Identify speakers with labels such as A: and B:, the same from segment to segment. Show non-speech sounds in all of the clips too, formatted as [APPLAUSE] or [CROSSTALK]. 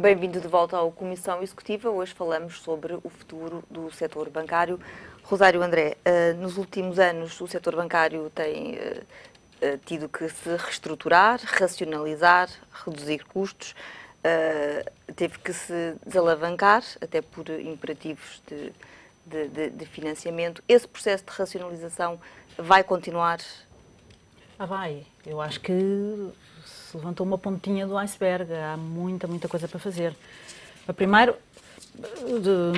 A: Bem-vindo de volta ao Comissão Executiva. Hoje falamos sobre o futuro do setor bancário. Rosário André, eh, nos últimos anos o setor bancário tem eh, eh, tido que se reestruturar, racionalizar, reduzir custos, teve que se desalavancar, até por imperativos de, de, de, de financiamento. Esse processo de racionalização vai continuar?
B: Ah, vai. Eu acho que se levantou uma pontinha do iceberg. Há muita, muita coisa para fazer. Primeiro,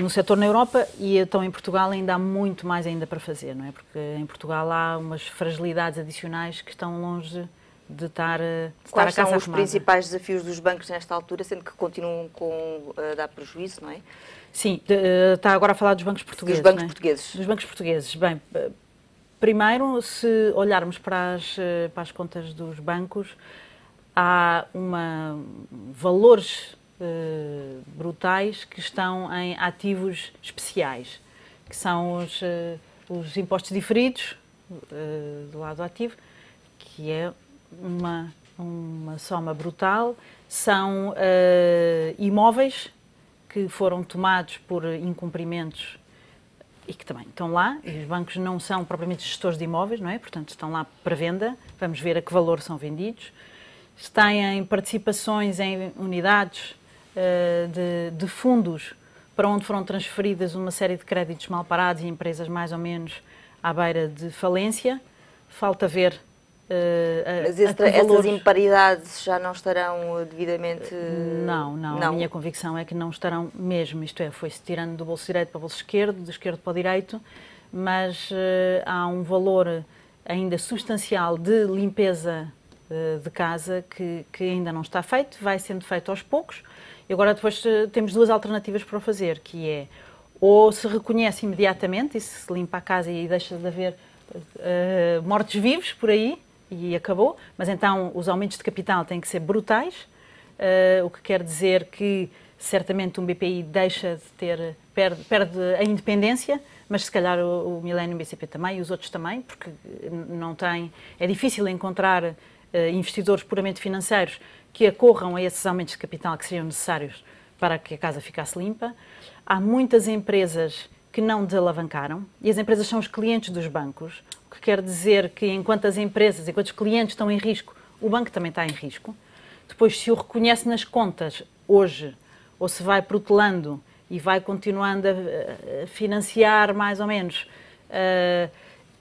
B: no setor na Europa e então em Portugal ainda há muito mais ainda para fazer, não é? Porque em Portugal há umas fragilidades adicionais que estão longe de estar, eh, de Quais a casa são os principais
A: desafios dos bancos nesta altura, sendo que continuam com eh, a dar prejuízo, não é?
B: Sim, eh, está agora a falar dos bancos portugueses. Dos bancos é? portugueses. Dos bancos portugueses. Bem, primeiro, se olharmos para as, para as contas dos bancos, há uma, valores uh, brutais que estão em ativos especiais, que são os, uh, os impostos diferidos uh, do lado ativo, que é uma, uma soma brutal, são imóveis que foram tomados por incumprimentos e que também estão lá, e os bancos não são propriamente gestores de imóveis, não é? Portanto, estão lá para venda, vamos ver a que valor são vendidos, têm participações em unidades eh, de, de, fundos para onde foram transferidas uma série de créditos mal parados e empresas mais ou menos à beira de falência. Falta ver. Uh, Mas esse, a valores... essas
A: imparidades já não estarão eh, devidamente.
B: Não, não, não, A minha convicção é que não estarão mesmo. Isto é, foi-se tirando do bolso direito para o bolso esquerdo, do esquerdo para o direito, mas uh, há um valor ainda substancial de limpeza eh, de casa que, que ainda não está feito, vai sendo feito aos poucos. E agora depois eh, temos duas alternativas para o fazer, que é ou se reconhece imediatamente e se limpa a casa e deixa de haver uh, eh, mortos-vivos por aí e acabou, mas então os aumentos de capital têm que ser brutais, uh, o que quer dizer que certamente um BPI deixa de ter, perde, perde a independência, mas se calhar o, o Milênio BCP também e os outros também, porque não tem, é difícil encontrar eh, investidores puramente financeiros que acorram a esses aumentos de capital que seriam necessários para que a casa ficasse limpa. Há muitas empresas que não desalavancaram e as empresas são os clientes dos bancos, o que quer dizer que enquanto as empresas, enquanto os clientes estão em risco, o banco também está em risco. Depois, se o reconhece nas contas hoje ou se vai protelando e vai continuando a financiar mais ou menos. Uh,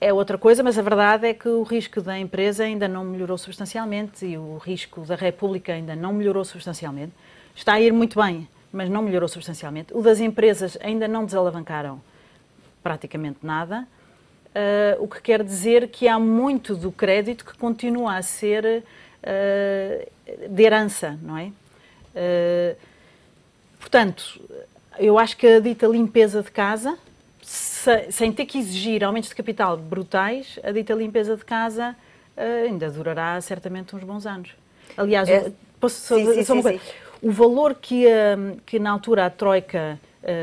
B: é outra coisa, mas a verdade é que o risco da empresa ainda não melhorou substancialmente e o risco da República ainda não melhorou substancialmente. Está a ir muito bem, mas não melhorou substancialmente. O das empresas ainda não desalavancaram praticamente nada, uh, o que quer dizer que há muito do crédito que continua a ser uh, de herança, não é? Uh, portanto, eu acho que a dita limpeza de casa sem ter que exigir aumentos de capital brutais, a dita limpeza de casa uh, ainda durará certamente uns bons anos. Aliás, é. posso sim, só, sim, só uma sim, O valor que, eh, que na altura a Troika,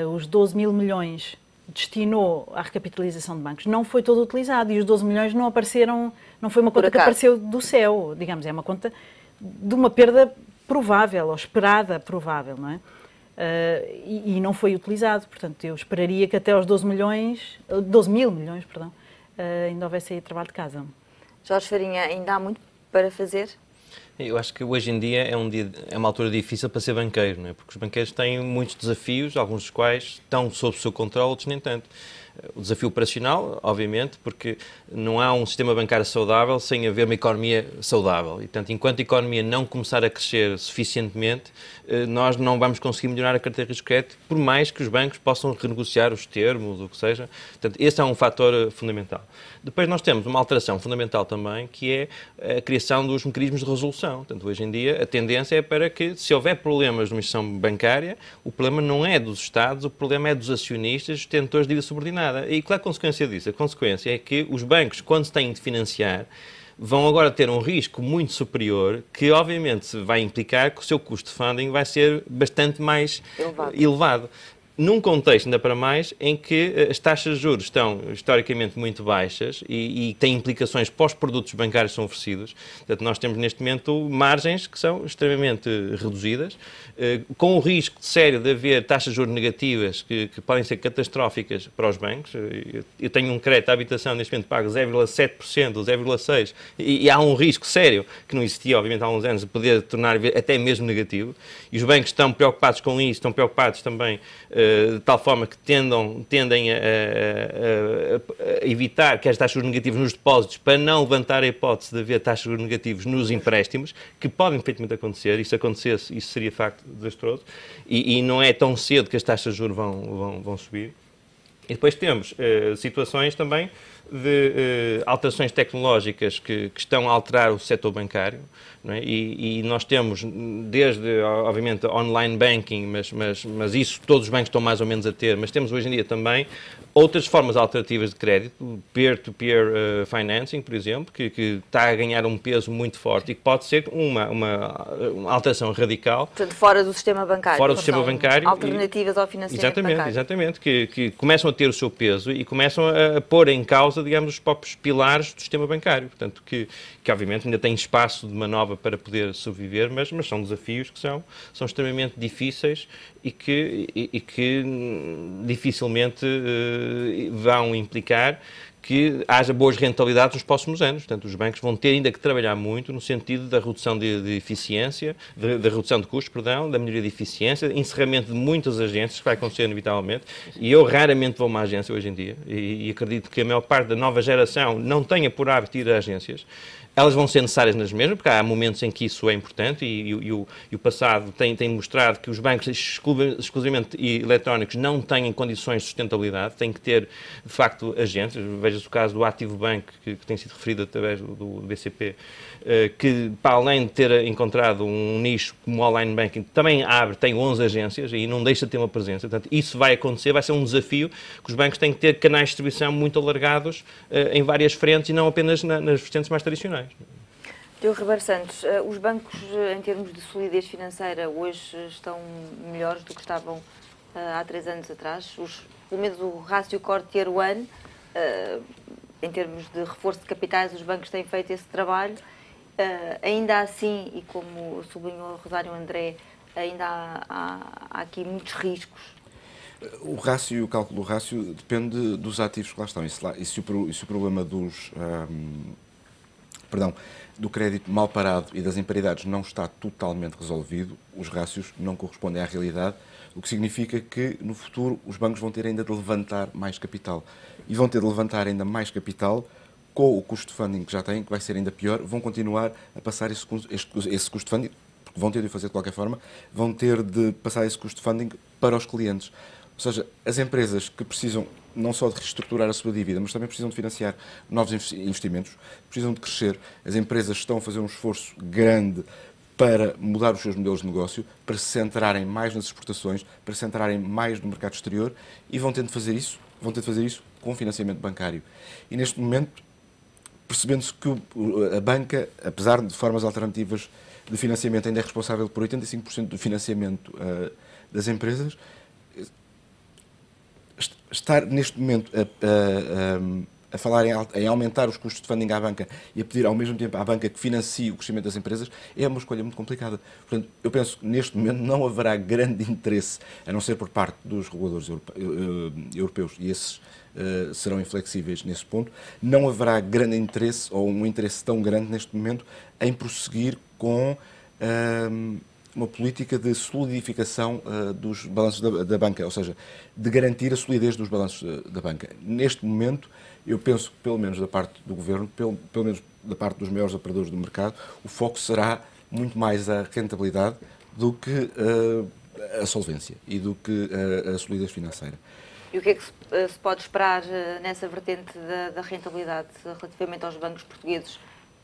B: uh, os 12 mil milhões, destinou à recapitalização de bancos não foi todo utilizado e os 12 milhões não apareceram, não foi uma conta que apareceu do céu, digamos, é uma conta de uma perda provável ou esperada provável, não é? Ah, e, e, não foi utilizado. Portanto, eu esperaria que até aos 12 milhões, 12 mil milhões, perdão, ah, ainda houvesse aí trabalho de casa. Jorge Farinha, ainda há muito para fazer?
C: Eu acho que hoje em dia é, um dia, é uma altura difícil para ser banqueiro, não é? porque os banqueiros têm muitos desafios, alguns dos quais estão sob o seu controle, outros nem tanto o desafio operacional, obviamente, porque não há um sistema bancário saudável sem haver uma economia saudável. E, portanto, enquanto a economia não começar a crescer suficientemente, eh, nós não vamos conseguir melhorar a carteira de risco crédito, por mais que os bancos possam renegociar os termos, o que seja. Portanto, esse é um fator eh, fundamental. Depois nós temos uma alteração fundamental também, que é a criação dos mecanismos de resolução. Portanto, hoje em dia, a tendência é para que, se houver problemas numa instituição bancária, o problema não é dos Estados, o problema é dos acionistas, dos detentores de dívida subordinada nada. E qual é a consequência disso? A consequência é que os bancos, quando se têm de financiar, vão agora ter um risco muito superior, que obviamente vai implicar que o seu custo de funding vai ser bastante mais elevado. elevado num contexto, ainda para mais, em que eh, as taxas de juros estão historicamente muito baixas e, e têm implicações para os produtos bancários que são oferecidos. Portanto, nós temos neste momento margens que são extremamente reduzidas, eh, com o risco sério de haver taxas de juros negativas que, que podem ser catastróficas para os bancos. Eu tenho um crédito à habitação neste momento pago 0,7% ou 0,6% e, e há um risco sério que não existia, obviamente, há uns anos, de poder tornar até mesmo negativo. E os bancos estão preocupados com isso, estão preocupados também eh, eh, de tal forma que tendam, tendem a, a, a, evitar que as taxas negativas nos depósitos para não levantar a hipótese de haver taxas negativas nos empréstimos, que podem perfeitamente acontecer, e se acontecesse, isso seria facto desastroso, e, e, não é tão cedo que as taxas de juros vão, vão, vão subir. E depois temos uh, situações também de eh, alterações tecnológicas que, que, estão a alterar o setor bancário. É? E, e, nós temos, desde, obviamente, online banking, mas, mas, mas isso todos os bancos estão mais ou menos a ter, mas temos hoje em dia também outras formas alternativas de crédito, peer-to-peer -peer, uh, financing, por exemplo, que, que, está a ganhar um peso muito forte e que pode ser uma, uma, uma alteração radical.
A: Portanto, fora do sistema bancário. Fora do sistema bancário. Alternativas e, ao financiamento exatamente, bancário.
C: Exatamente, que, que começam a ter o seu peso e começam a, a pôr em causa causa, digamos, os próprios pilares do sistema bancário. Portanto, que, que obviamente ainda tem espaço de manobra para poder sobreviver, mas, mas são desafios que são, são extremamente difíceis e que, e, e que hum, dificilmente uh, vão implicar que haja boas rentabilidades nos próximos anos. Portanto, os bancos vão ter ainda que trabalhar muito no sentido da redução de, de eficiência, da redução de custos, perdão, da melhoria de eficiência, encerramento de muitas agências, que vai acontecer inevitavelmente, e eu raramente vou a uma agência hoje em dia, e, e acredito que a maior parte da nova geração não tenha por hábito ir a agências, elas vão ser necessárias nas mesmas, porque há momentos em que isso é importante e, e, e, o, e o, passado tem, tem, mostrado que os bancos exclusivamente eletrónicos não têm condições de sustentabilidade, têm que ter, de facto, agentes. Veja-se o caso do Ativo Bank, que, que, tem sido referido através do, do BCP, eh, que, para além de ter encontrado um nicho como online banking, também abre, tem 11 agências e não deixa de ter uma presença. Portanto, isso vai acontecer, vai ser um desafio que os bancos têm que ter canais de distribuição muito alargados eh, em várias frentes e não apenas nas vertentes mais tradicionais sociais.
A: Teu Ribeiro Santos, eh, os bancos, eh, em termos de solidez financeira, hoje estão melhores do que estavam eh, há três anos atrás? Os, pelo menos o rácio core tier 1, em termos de reforço de capitais, os bancos têm feito esse trabalho. Ainda assim, e como sublinhou Rosário André, ainda há, há, há aqui muitos riscos o rácio,
D: o cálculo do rácio depende dos ativos que lá estão. E se, lá, e se, o, e se o, problema dos, um, ehm, perdão, do crédito mal parado e das imparidades não está totalmente resolvido, os rácios não correspondem à realidade, o que significa que no futuro os bancos vão ter ainda de levantar mais capital. E vão ter de levantar ainda mais capital com o custo de funding que já têm, que vai ser ainda pior, vão continuar a passar esse, esse custo de funding, porque vão ter de fazer de qualquer forma, vão ter de passar esse custo de funding para os clientes. Ou seja, as empresas que precisam não só de reestruturar a sua dívida, mas também precisam de financiar novos investimentos, precisam de crescer. As empresas estão a fazer um esforço grande para mudar os seus modelos de negócio, para se centrarem mais nas exportações, para se centrarem mais no mercado exterior e vão tendo de fazer isso, vão tendo de fazer isso com financiamento bancário. E neste momento, percebendo-se que a banca, apesar de formas alternativas de financiamento, ainda é responsável por 85% do financiamento eh, das empresas, estar neste momento a, a, a, a falar em, em, aumentar os custos de funding à banca e a pedir ao mesmo tempo à banca que financie o crescimento das empresas é uma escolha muito complicada. Portanto, eu penso que neste momento não haverá grande interesse, a não ser por parte dos reguladores europeus, e esses Uh, serão inflexíveis nesse ponto. Não haverá grande interesse, ou um interesse tão grande neste momento, em prosseguir com uh, uma política de solidificação uh, dos balanços da, da, banca, ou seja, de garantir a solidez dos balanços da, eh, da, banca. Neste momento, eu penso que, pelo menos da parte do governo, pelo, pelo menos da parte dos maiores operadores do mercado, o foco será muito mais a rentabilidade do que uh, a solvência e do que uh, a solidez financeira.
A: E o que é que se, se pode esperar nessa vertente da, da rentabilidade relativamente aos bancos portugueses?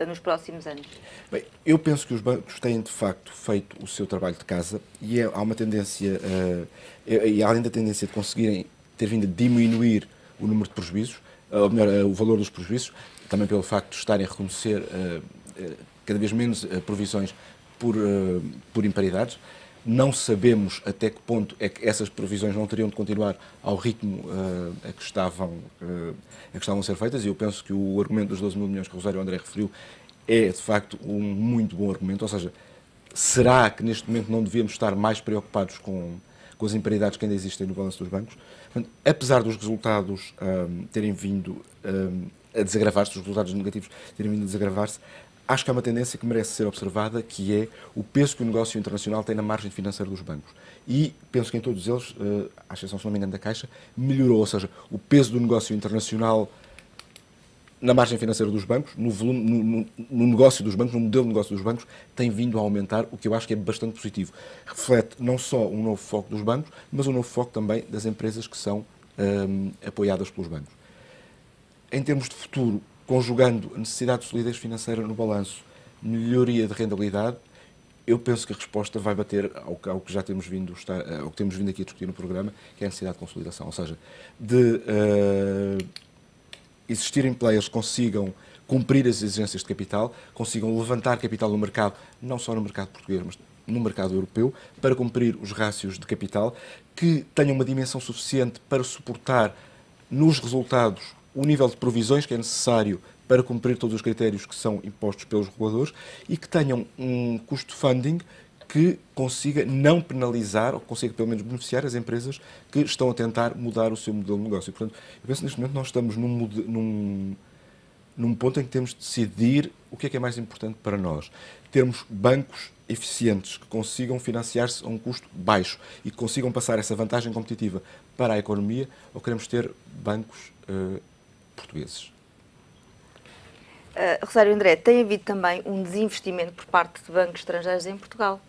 A: nos próximos anos?
D: Bem, eu penso que os bancos têm de facto feito o seu trabalho de casa e é, há uma tendência, uh, e além da tendência de conseguirem ter vindo a diminuir o número de prejuízos, eh, ou melhor, uh, o valor dos prejuízos, também pelo facto de estarem a reconhecer cada vez menos provisões por, por imparidades, não sabemos até que ponto é que essas previsões não teriam de continuar ao ritmo uh, a, que estavam, uh, a que estavam a ser feitas, e eu penso que o argumento dos 12 mil milhões que o Rosário André referiu é, de facto, um muito bom argumento. Ou seja, será que neste momento não devíamos estar mais preocupados com, com as imparidades que ainda existem no balanço dos bancos? Portanto, apesar dos resultados um, eh, terem vindo um, a desagravar-se, dos resultados negativos terem vindo a desagravar-se, acho que há uma tendência que merece ser observada, que é o peso que o negócio internacional tem na margem financeira dos bancos. E penso que em todos eles, uh, à exceção, se não me engano, da Caixa, melhorou. Ou seja, o peso do negócio internacional na margem financeira dos bancos, no, volume, no, no, negócio dos bancos, no modelo de negócio dos bancos, tem vindo a aumentar, o que eu acho que é bastante positivo. Reflete não só um novo foco dos bancos, mas um novo foco também das empresas que são ehm, apoiadas pelos bancos. Em termos de futuro, conjugando a necessidade de solidez financeira no balanço, melhoria de rendabilidade, eu penso que a resposta vai bater ao, ao que já temos vindo, estar, eh, ao que temos vindo aqui a discutir no programa, que é a necessidade de consolidação, ou seja, de uh, existirem players que consigam cumprir as exigências de capital, consigam levantar capital no mercado, não só no mercado português, mas no mercado europeu, para cumprir os rácios de capital, que tenham uma dimensão suficiente para suportar nos resultados o nível de provisões que é necessário para cumprir todos os critérios que são impostos pelos reguladores e que tenham um custo funding que consiga não penalizar, ou consiga pelo menos beneficiar as empresas que estão a tentar mudar o seu modelo de negócio. E, portanto, eu penso que neste momento nós estamos num, num, num ponto em que temos de decidir o que é que é mais importante para nós. Termos bancos eficientes que consigam financiar-se a um custo baixo e que consigam passar essa vantagem competitiva para a economia ou queremos ter bancos uh, portugueses.
A: Uh, Rosário André, tem havido também um desinvestimento por parte de bancos estrangeiros em Portugal.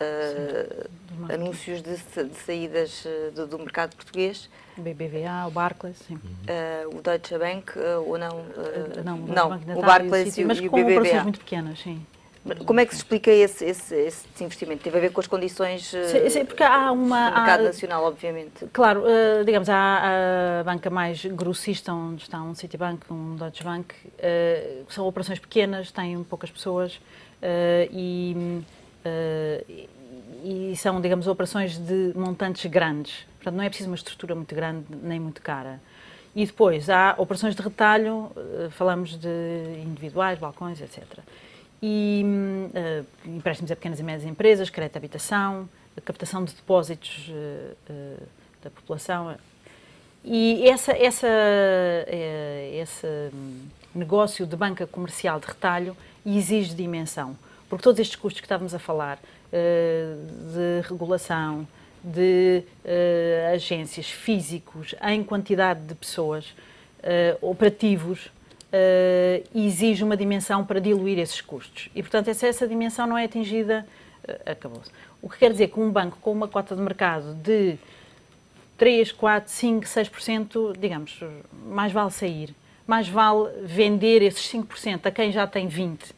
A: Uh, anúncios de, de saídas ah, do, do, mercado português.
B: BBVA, o Barclays, sim.
A: Uh, o Deutsche Bank, ou não? não, não, o, não, o Barclays e o, e o, mas com BBVA. operações muito
B: pequenas, sim. Como é que se explica esse, esse, esse, investimento? Teve a ver com as condições eh, sim, sim,
A: porque há uma, do mercado há, nacional, obviamente.
B: Claro, eh, digamos, há a banca mais grossista, onde está um Citibank, um Deutsche Bank, eh, são operações pequenas, têm poucas pessoas e, e são, digamos, operações de montantes grandes. Portanto, não é preciso uma estrutura muito grande nem muito cara. E depois há operações de retalho, falamos de individuais, balcões, etc e uh, empréstimos a pequenas e médias empresas, crédito à habitação, captação de depósitos uh, uh, da população. E essa, essa, esse hum, negócio de banca comercial de retalho exige dimensão, porque todos estes custos que estávamos a falar, de regulação, de agências físicos, em quantidade de pessoas, operativos, uh, exige uma dimensão para diluir esses custos. E, portanto, se essa dimensão não é atingida, uh, acabou-se. O que quer dizer que um banco com uma cota de mercado de 3, 4, 5, 6%, digamos, mais vale sair. Mais vale vender esses 5% a quem já tem 20%,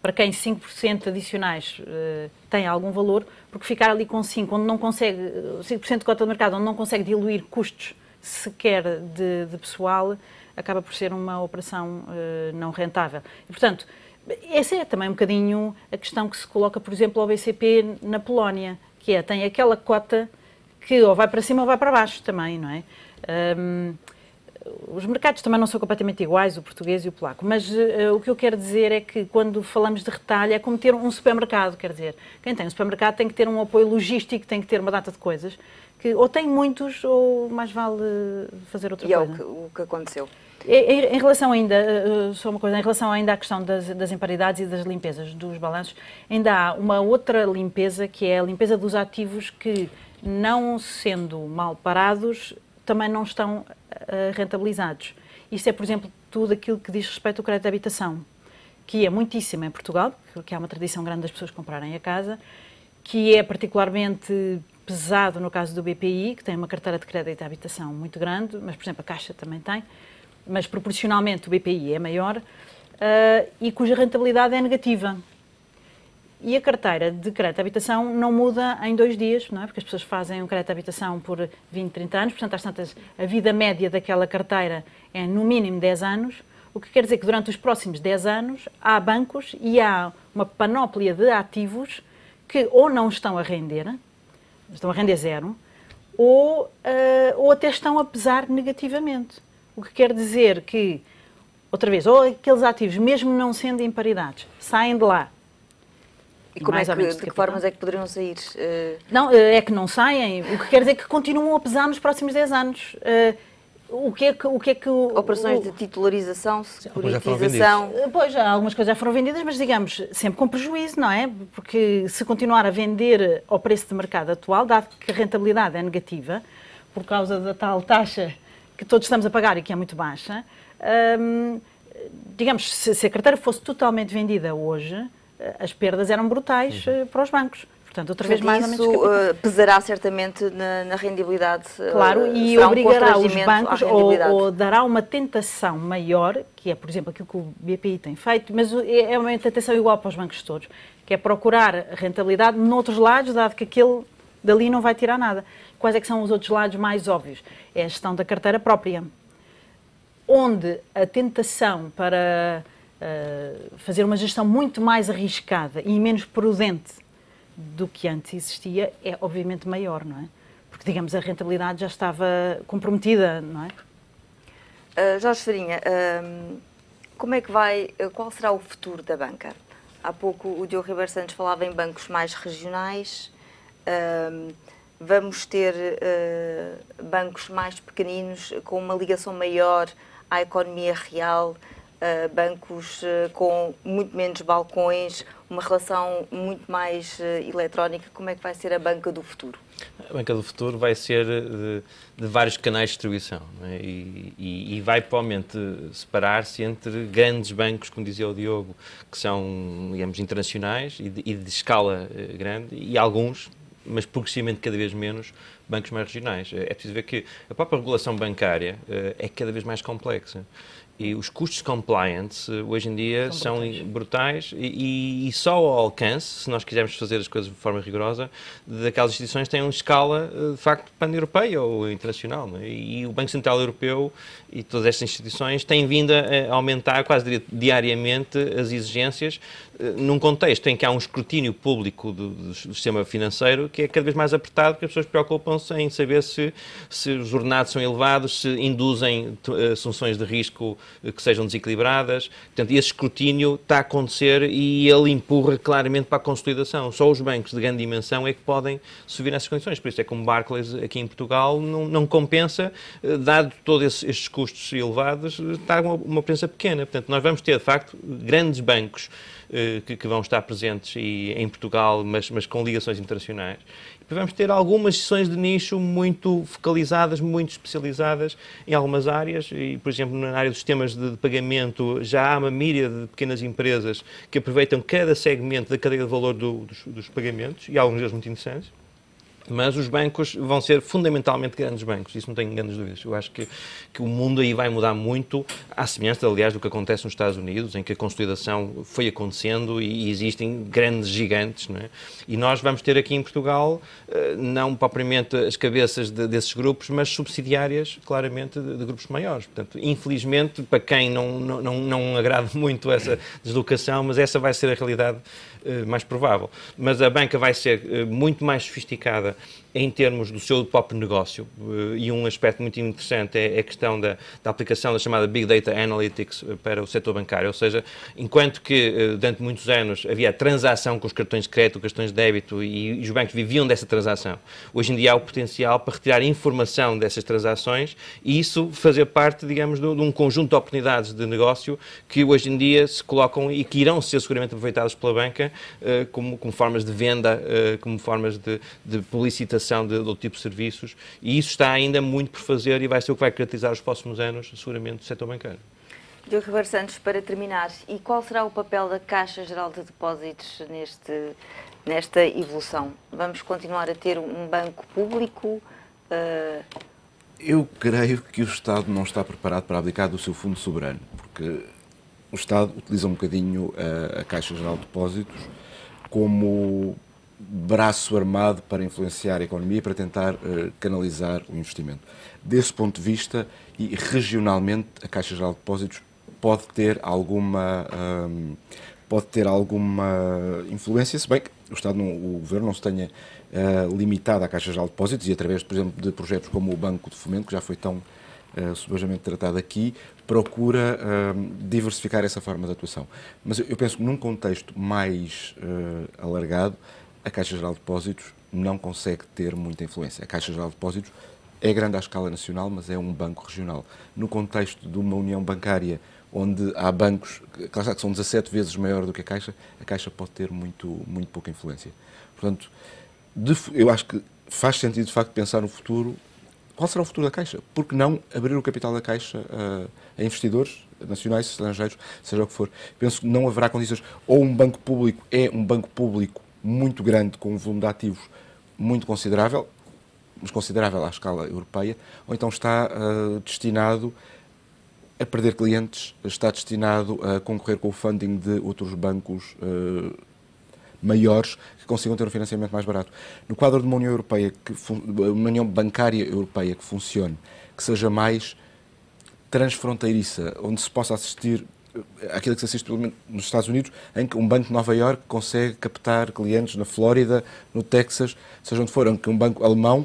B: para quem 5% adicionais uh, tem algum valor, porque ficar ali com 5%, onde não consegue, 5% de cota de mercado, onde não consegue diluir custos sequer de, de pessoal, acaba por ser uma operação uh, não rentável. E, portanto, essa é também um bocadinho a questão que se coloca, por exemplo, ao BCP na Polónia, que é, tem aquela cota que ou vai para cima ou vai para baixo também, não é? Um, os mercados também não são completamente iguais, o português e o polaco, mas uh, o que eu quero dizer é que quando falamos de retalho é como ter um supermercado, quer dizer, quem tem um supermercado tem que ter um apoio logístico, tem que ter uma data de coisas, que ou tem muitos ou mais vale eh, fazer outra e coisa. E é o que, o que aconteceu. É, é, em, relação ainda, eh, só uma coisa, em relação ainda à questão das, das imparidades e das limpezas dos balanços, ainda há uma outra limpeza que é a limpeza dos ativos que não sendo mal parados, também não estão uh, rentabilizados. Isto é, por exemplo, tudo aquilo que diz respeito ao crédito de habitação, que é muitíssimo em Portugal, porque há uma tradição grande das pessoas comprarem a casa, que é particularmente pesado no caso do BPI, que tem uma carteira de crédito de habitação muito grande, mas, por exemplo, a Caixa também tem, mas proporcionalmente o BPI é maior, uh, e cuja rentabilidade é negativa. E a carteira de crédito de habitação não muda em dois dias, não é? Porque as pessoas fazem um crédito de habitação por 20, 30 anos, portanto, às tantas, a vida média daquela carteira é no mínimo 10 anos, o que quer dizer que durante os próximos 10 anos há bancos e há uma panóplia de ativos que ou não estão a render, estão a render zero, ou, uh, ou até estão a pesar negativamente. O que quer dizer que, outra vez, ou aqueles ativos, mesmo não sendo em paridades, saem de lá e como é que, de, de que formas é que poderiam sair? Uh... Não, eh, é que não saem, o que quer dizer que continuam a pesar nos próximos 10 anos. Uh, o que é que. O que, é que Operações o... de titularização, securitização. pois, já, algumas coisas já foram vendidas, mas digamos, sempre com prejuízo, não é? Porque se continuar a vender ao preço de mercado atual, dado que a rentabilidade é negativa, por causa da tal taxa que todos estamos a pagar e que é muito baixa, hum, digamos, se, se a carteira fosse totalmente vendida hoje as perdas eram brutais uhum. Eh, para os bancos. Portanto, outra vez mais isso uh, pesará certamente
A: na, na rendibilidade. Eh, claro, uh, e obrigará os bancos ou, ou,
B: dará uma tentação maior, que é, por exemplo, aquilo que o BPI tem feito, mas é, é uma tentação igual para os bancos todos, que é procurar rentabilidade noutros lados, dado que aquele dali não vai tirar nada. Quais é que são os outros lados mais óbvios? É a gestão da carteira própria, onde a tentação para eh, fazer uma gestão muito mais arriscada e menos prudente do que antes existia, é obviamente maior, não é? Porque, digamos, a rentabilidade já estava comprometida, não é? Uh, Jorge
A: Farinha, uh, como é que vai, eh, qual será o futuro da banca? Há pouco o Diogo Ribeiro Santos falava em bancos mais regionais, uh, vamos ter bancos mais pequeninos com uma ligação maior à economia real, Uh, bancos uh, com muito menos balcões, uma relação muito mais uh, eletrónica. Como é que vai ser a banca do futuro?
C: A banca do futuro vai ser eh, de, de vários canais de distribuição é? e, e, e, vai provavelmente separar-se entre grandes bancos, como dizia o Diogo, que são, digamos, internacionais e de, e de escala grande e alguns mas progressivamente cada vez menos bancos mais regionais. É, é preciso ver que a própria regulação bancária é cada vez mais complexa e os custos de compliance eh, hoje em dia são, são brutais, brutais e, e, só ao alcance, se nós quisermos fazer as coisas de forma rigorosa, daquelas instituições têm uma escala eh, de facto pan-europeia ou internacional. É? E o Banco Central Europeu e todas estas instituições têm vindo a aumentar quase diariamente as exigências eh, num contexto em que há um escrutínio público do, do, sistema financeiro que é cada vez mais apertado, porque as pessoas preocupam-se em saber se, se os ordenados são elevados, se induzem assunções eh, de risco eh, que sejam desequilibradas. Portanto, esse escrutínio está a acontecer e ele empurra claramente para a consolidação. Só os bancos de grande dimensão é que podem subir nessas condições. Por isso é que um Barclays aqui em Portugal não, não compensa, dado todos estes custos elevados, está uma, uma presença pequena. Portanto, nós vamos ter, de facto, grandes bancos eh, que, que, vão estar presentes e, em Portugal, mas, mas com ligações internacionais. vamos ter algumas sessões de nicho muito focalizadas, muito especializadas em algumas áreas, e, por exemplo, na área dos sistemas de, de pagamento já há uma míria de pequenas empresas que aproveitam cada segmento da cadeia de valor do, dos, dos pagamentos, e alguns deles muito interessantes. Mas os bancos vão ser fundamentalmente grandes bancos, isso não tenho grandes dúvidas. Eu acho que, que o mundo aí vai mudar muito, à semelhança, aliás, do que acontece nos Estados Unidos, em que a consolidação foi acontecendo e, existem grandes gigantes. Não é? E nós vamos ter aqui em Portugal, eh, não propriamente as cabeças de, desses grupos, mas subsidiárias, claramente, de, de, grupos maiores. Portanto, infelizmente, para quem não, não, não, não agrada [LAUGHS] muito essa deslocação, mas essa vai ser a realidade eh, mais provável. Mas a banca vai ser eh, muito mais sofisticada em termos do seu próprio negócio. Eh, e um aspecto muito interessante é, é a questão da, da aplicação da chamada Big Data Analytics eh, para o setor bancário. Ou seja, enquanto que eh, durante muitos anos havia transação com os cartões de crédito, cartões de débito e, e os bancos viviam dessa transação, hoje em dia há o potencial para retirar informação dessas transações e isso fazer parte, digamos, de, de um conjunto de oportunidades de negócio que hoje em dia se colocam e que irão ser seguramente aproveitadas pela banca como, como formas de venda, como formas de, de publicitação prestação de, de outro tipo de serviços e isso está ainda muito por fazer e vai ser o que vai caracterizar os próximos anos, seguramente, do setor bancário.
A: Diogo Ribeiro Santos, para terminar, e qual será o papel da Caixa Geral de Depósitos neste, nesta evolução? Vamos continuar a ter um banco público? Uh...
D: Eu creio que o Estado não está preparado para abdicar do seu fundo soberano, porque o Estado utiliza um bocadinho a, eh, a Caixa Geral de Depósitos como braço armado para influenciar a economia, para tentar uh, canalizar o investimento. Desse ponto de vista, e regionalmente, a Caixa Geral de Depósitos pode ter alguma um, ehm, pode ter alguma influência, se bem que o Estado, não, o Governo não se tenha uh, limitado à Caixa Geral de Depósitos e através, por exemplo, de projetos como o Banco de Fomento, que já foi tão uh, tratado aqui, procura uh, diversificar essa forma de atuação. Mas eu, eu penso que num contexto mais uh, alargado, a Caixa Geral de Depósitos não consegue ter muita influência. A Caixa Geral de Depósitos é grande à escala nacional, mas é um banco regional. No contexto de uma união bancária onde há bancos que são 17 vezes maior do que a Caixa, a Caixa pode ter muito, muito pouca influência. Portanto, eu acho que faz sentido, de facto, pensar no futuro. Qual será o futuro da Caixa? Por que não abrir o capital da Caixa a, eh, a investidores nacionais, estrangeiros, seja o que for? Penso que não haverá condições. Ou um banco público é um banco público muito grande, com um volume de ativos muito considerável, mas considerável à escala europeia, ou então está uh, destinado a perder clientes, está destinado a concorrer com o funding de outros bancos uh, maiores que consigam ter um financiamento mais barato. No quadro de uma União Europeia, que uma União Bancária Europeia que funcione, que seja mais transfronteiriça, onde se possa assistir aquilo que se assiste pelo menos nos Estados Unidos, em que um banco de Nova York consegue captar clientes na Flórida, no Texas, seja onde for, em que um banco alemão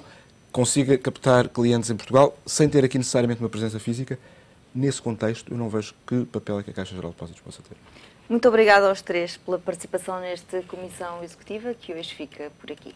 D: consiga captar clientes em Portugal sem ter aqui necessariamente uma presença física. Nesse contexto, eu não vejo que papel é que a Caixa Geral de Depósitos possa ter.
A: Muito obrigada aos três pela participação nesta comissão executiva, que hoje fica por aqui.